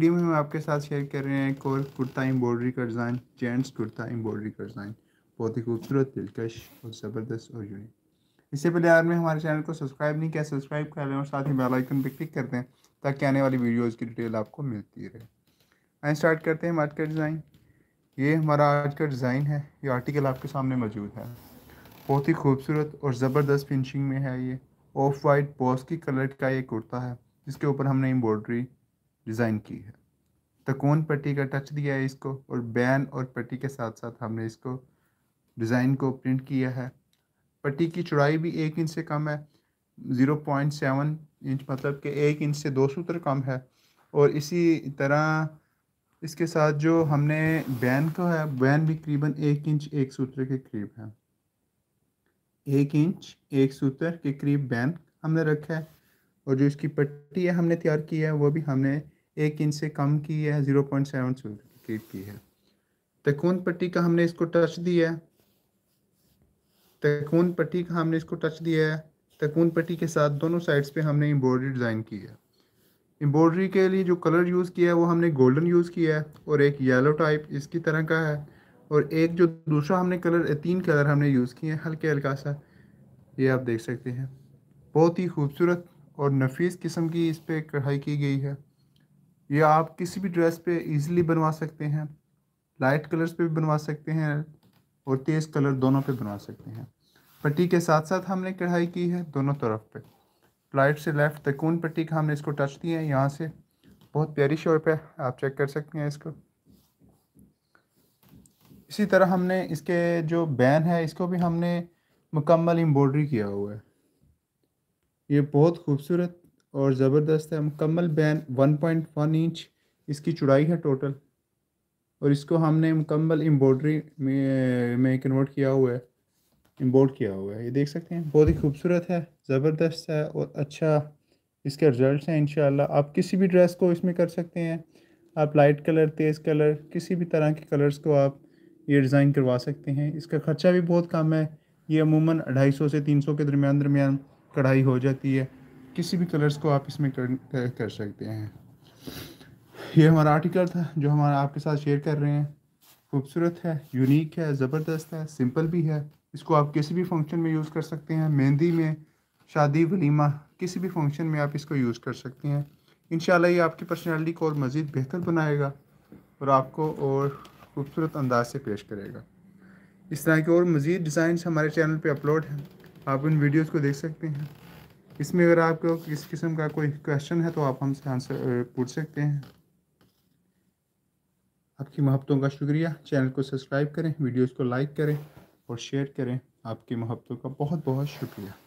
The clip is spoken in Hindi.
वीडियो में हम आपके साथ शेयर कर रहे हैं एक और कुर्ता एम्ब्रॉयडरी का डिज़ाइन जेंट्स कुर्ता एम्ब्रॉयडरी का डिज़ाइन बहुत ही खूबसूरत दिलकश और ज़बरदस्त और यूनिक इससे पहले आज में हमारे चैनल को सब्सक्राइब नहीं किया सब्सक्राइब कर लें और साथ ही बेल आइकन पर क्लिक कर दें ताकि आने वाली वीडियोज की डिटेल आपको मिलती रहे आइए स्टार्ट करते हैं आज का डिज़ाइन ये हमारा आज का डिज़ाइन है ये आर्टिकल आपके सामने मौजूद है बहुत ही खूबसूरत और ज़बरदस्त फिनिशिंग में है ये ऑफ वाइट की कलर का ये कुर्ता है जिसके ऊपर हमने एम्ब्रॉयडरी डिज़ाइन की है तकोन पट्टी का टच दिया है इसको और बैन और पट्टी के साथ साथ हमने इसको डिज़ाइन को प्रिंट किया है पट्टी की चौड़ाई भी एक इंच से कम है ज़ीरो पॉइंट सेवन इंच मतलब कि एक इंच से दो सूत्र कम है और इसी तरह इसके साथ जो हमने बैन को है बैन भी करीबन एक इंच एक सूत्र के करीब है एक इंच एक सूत्र के करीब बैन हमने रखा है और जो इसकी पट्टी है हमने तैयार की है वो भी हमने एक इंच से कम की है जीरो पॉइंट सेवन सेंटीमीटर की है तकून पट्टी का हमने इसको टच दिया है तकून पट्टी का हमने इसको टच दिया है तकून पट्टी के साथ दोनों साइड्स पे हमने एम्ब्रॉयडरी डिज़ाइन की है एम्ब्रॉयडरी के लिए जो कलर यूज़ किया है वो हमने गोल्डन यूज़ किया है और एक येलो टाइप इसकी तरह का है और एक जो दूसरा हमने कलर तीन कलर हमने यूज़ किए हैं हल्के हल्का सा ये आप देख सकते हैं बहुत ही खूबसूरत और नफीस किस्म की इस पर कढ़ाई की गई है ये आप किसी भी ड्रेस पे इजीली बनवा सकते हैं लाइट कलर्स पे भी बनवा सकते हैं और तेज़ कलर दोनों पे बनवा सकते हैं पट्टी के साथ साथ हमने कढ़ाई की है दोनों तरफ पे राइट से लेफ़्ट तकून पट्टी का हमने इसको टच दिया है यहाँ से बहुत प्यारी शॉप है आप चेक कर सकते हैं इसको इसी तरह हमने इसके जो बैन है इसको भी हमने मुकम्मल एम्ब्रॉयडरी किया हुआ है ये बहुत खूबसूरत और ज़बरदस्त है मुकम्मल बैन वन पॉइंट वन इंच इसकी चुड़ाई है टोटल और इसको हमने मुकम्मल एम्ब्रॉयडरी में, में कन्वर्ट किया हुआ है इम्पोर्ट किया हुआ है ये देख सकते हैं बहुत ही खूबसूरत है ज़बरदस्त है और अच्छा इसके रिजल्ट हैं इन आप किसी भी ड्रेस को इसमें कर सकते हैं आप लाइट कलर तेज़ कलर किसी भी तरह के कलर्स को आप ये डिज़ाइन करवा सकते हैं इसका ख़र्चा भी बहुत कम है ये अमूमन ढाई सौ से तीन सौ के दरमियान दरमियान कढ़ाई हो जाती है किसी भी कलर्स को आप इसमें कर, कर, सकते हैं ये हमारा आर्टिकल था जो हमारा आपके साथ शेयर कर रहे हैं खूबसूरत है यूनिक है ज़बरदस्त है सिंपल भी है इसको आप किसी भी फंक्शन में यूज़ कर सकते हैं मेहंदी में शादी वलीमा किसी भी फंक्शन में आप इसको यूज़ कर सकते हैं इन ये आपकी पर्सनैलिटी को और मज़ीद बेहतर बनाएगा और आपको और खूबसूरत अंदाज से पेश करेगा इस तरह के और मज़ीद डिज़ाइन हमारे चैनल पर अपलोड हैं आप उन वीडियोज़ को देख सकते हैं इसमें अगर आपको किस किस्म का कोई क्वेश्चन है तो आप हमसे आंसर पूछ सकते हैं आपकी मोहब्बतों का शुक्रिया चैनल को सब्सक्राइब करें वीडियोस को लाइक करें और शेयर करें आपकी मोहब्बतों का बहुत बहुत शुक्रिया